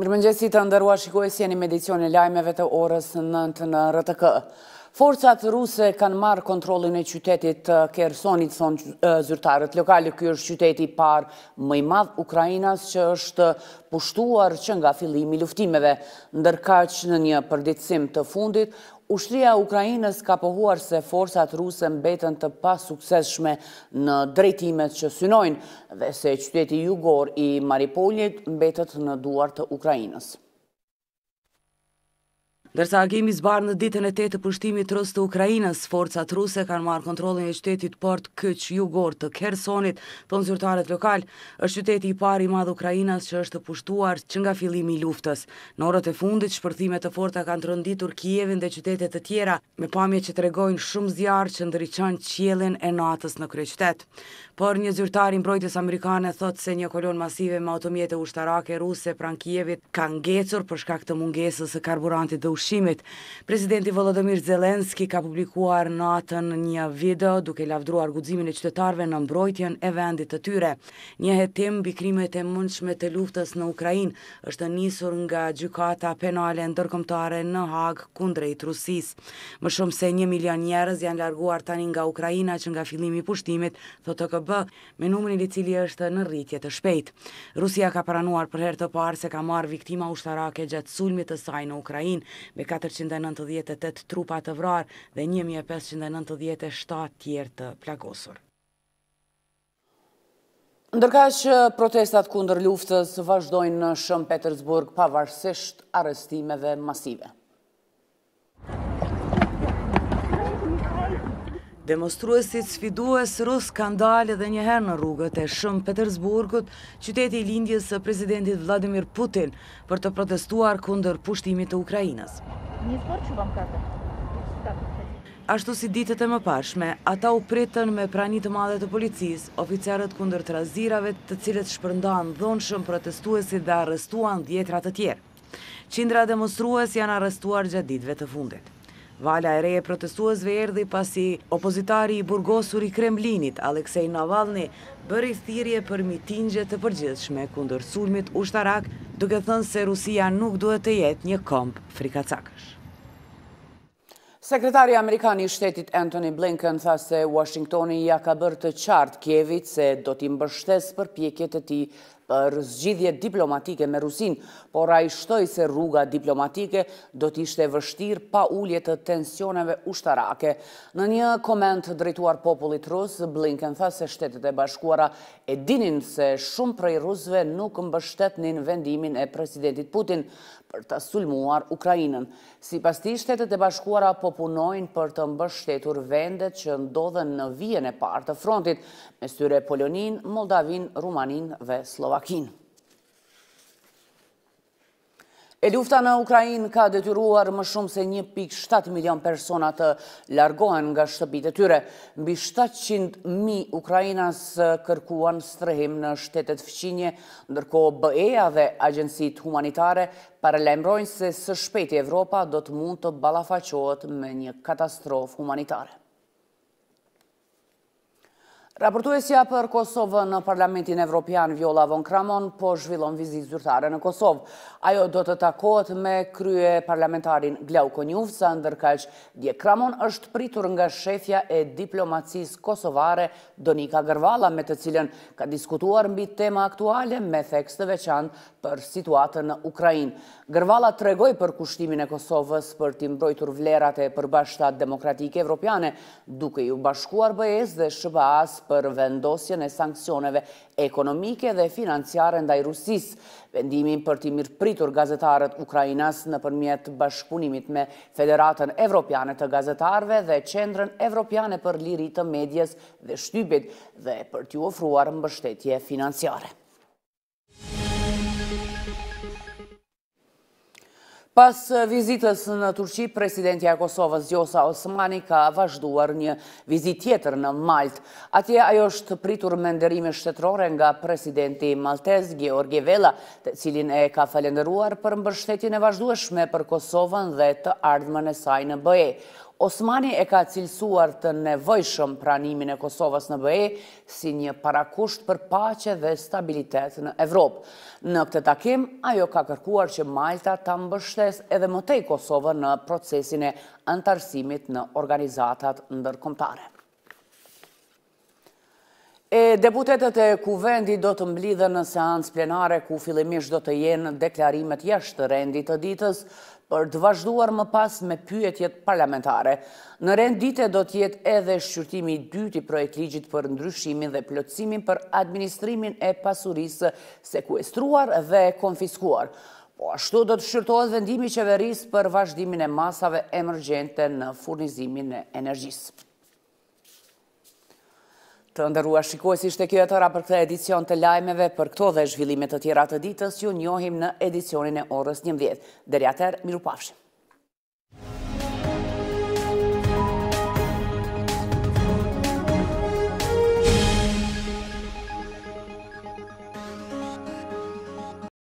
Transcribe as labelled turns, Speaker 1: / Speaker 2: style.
Speaker 1: Mirëmëngjesi të ndërua shikojësi jeni medicion e lajmeve të orës në të në RTK. Forcat ruse kanë marë kontrolin e qytetit Kersonit, son zyrtarët lokale, kjo është qyteti parë mëj madhë Ukrajinas që është pushtuar që nga filimi luftimeve, ndërka që në një përditësim të fundit, Ushtria Ukrajinës ka pohuar se forësat rusë mbetën të pas sukseshme në drejtimet që synojnë dhe se qyteti jugor i Maripollit mbetët në duar të Ukrajinës.
Speaker 2: Dërsa agimi zbarë në ditën e tete pushtimit rësë të Ukrajinës, forcat ruse kanë marë kontrolin e qytetit port këq jugor të Kersonit, thonë zyrtarët lokal, është qyteti i pari madhë Ukrajinës që është pushtuar që nga filimi luftës. Në orët e fundit, shpërthime të forta kanë të rënditur Kievin dhe qytetet të tjera, me pamje që të regojnë shumë zjarë që ndryqën qjelin e natës në krej Por një zyrtari mbrojtës Amerikane thotë se një kolon masive me automjete ushtarake ruse pran Kievit kanë gecur për shkak të mungesës e karburantit dhe ushtarake pushimit. Prezidenti Volodomir Zelenski ka publikuar në atën një video duke lavdruar guzimin e qytetarve në mbrojtjen e vendit të tyre. Një hetim bikrimet e mundshme të luftës në Ukrajin është njësur nga gjykata penale ndërkomtare në Hagë kundrejt Rusis. Më shumë se një milion njerës janë larguar tani nga Ukrajina që nga filimi pushtimit, thotë të këbë, me numën i cili është në rritje të shpejt. Rusia ka paranuar për herë të parë se ka marë viktima ushtarake gjatë sulmit të saj në Ukrajin, me 498 trupa të vrarë dhe 1597 tjerë të plagosur.
Speaker 1: Ndërka që protestat kundër luftës vazhdojnë në shëmë Petersburg pavarësisht arestimeve masive.
Speaker 2: Demonstruesit sfidues rus skandale dalë njëherë në rrugët e shëmë Petersburgut, qyteti i lindjes së prezidentit Vladimir Putin për të protestuar kunder pushtimit të Ukrajinës. Ashtu si ditët e më pashme, ata u pritën me pranit të madhe të policis, oficerët kunder të razirave të cilët shpërndan dhonë shëmë protestuesit dhe arrestuan djetrat të tjerë. Qindra demonstrues janë arrestuar gjatë ditëve të fundit. Vala e reje protestuesve erdi pasi opozitari i burgosur i Kremlinit, Aleksej Navalni, bëri thirje për mitingje të përgjithshme kundër sulmit ushtarak, duke thënë se Rusia nuk duhet të jetë një komp frikacakësh.
Speaker 1: Sekretari Amerikani i shtetit Anthony Blinken tha se Washingtoni ja ka bërë të qartë Kjevit se do t'i mbështes për pjekjet e ti rëzgjidhje diplomatike me Rusin, por a i shtoj se rruga diplomatike do t'ishte vështir pa ullje të tensioneve ushtarake. Në një koment drejtuar popullit rus, Blinken tha se shtetet e bashkuara e dinin se shumë prej rusve nuk mbështetnin vendimin e presidentit Putin për të sulmuar Ukrajinën. Si pas ti, shtetet e bashkuara po punojnë për të mbështetur vendet që ndodhen në vijën e partë të frontit, me styre Polonin, Moldavin, Rumanin dhe Slovakia. E lufta në Ukrajin ka detyruar më shumë se 1.7 milion personat të largohen nga shtëpit e tyre. Mbi 700 mi Ukrajinas kërkuan strehim në shtetet fëqinje, ndërko BE-a dhe agjensit humanitare paralembrojnë se së shpeti Evropa do të mund të balafachohet me një katastrof humanitare. Raportuesja për Kosovë në Parlamentin Evropian Viola von Kramon po zhvillon vizit zyrtare në Kosovë. Ajo do të takohet me krye parlamentarin Glau Konjufsa, ndërkash Dje Kramon është pritur nga shefja e diplomacis kosovare Donika Gërvala, me të cilën ka diskutuar mbi tema aktuale me theks të veçan për situatën në Ukrajin. Gërvala të regoj për kushtimin e Kosovës për të brojtur vlerate për bashtat demokratike evropiane, duke ju bashkuar bëjes dhe shëbë as për vendosjen e sankcioneve ekonomike dhe financiare ndaj Rusis. Vendimin për të mirë pritur gazetarët Ukrajinas në përmjet bashkëpunimit me Federatën Evropiane të gazetarve dhe Qendrën Evropiane për Lirit të Medjes dhe Shtybit dhe për t'ju ofruar mbështetje financiare. Pas vizitës në Turqi, presidentja Kosovës Gjosa Osmani ka vazhduar një vizit tjetër në Malt. Atje ajo është pritur me nderime shtetrore nga presidenti Maltez, Georgi Vela, të cilin e ka falenderuar për mbështetjën e vazhdueshme për Kosovën dhe të ardhme në saj në bëje. Osmani e ka cilësuar të nevojshëm pranimin e Kosovës në bëhe si një parakusht për pace dhe stabilitet në Evropë. Në këtë takim, ajo ka kërkuar që Malta të mbështes edhe mëtej Kosovë në procesin e antarësimit në organizatat ndërkomtare. E deputetet e kuvendi do të mblidhe në seans plenare ku fillimisht do të jenë deklarimet jeshtë të rendit të ditës për të vazhduar më pas me pyetjet parlamentare. Në rendite do tjetë edhe shqyrtimi i dyti projekt ligjit për ndryshimin dhe plotësimin për administrimin e pasurisë sekuestruar dhe konfiskuar. Po ashtu do të shqyrtohet vendimi qeveris për vazhdimin e masave emergjente në furnizimin e energjisë. Të ndërrua shikua si shte kjo e tëra për këtë edicion të lajmeve, për këto dhe zhvillimet të tjera të ditës, ju njohim në edicionin e orës njëmdjet. Dërja tërë, miru pafshim.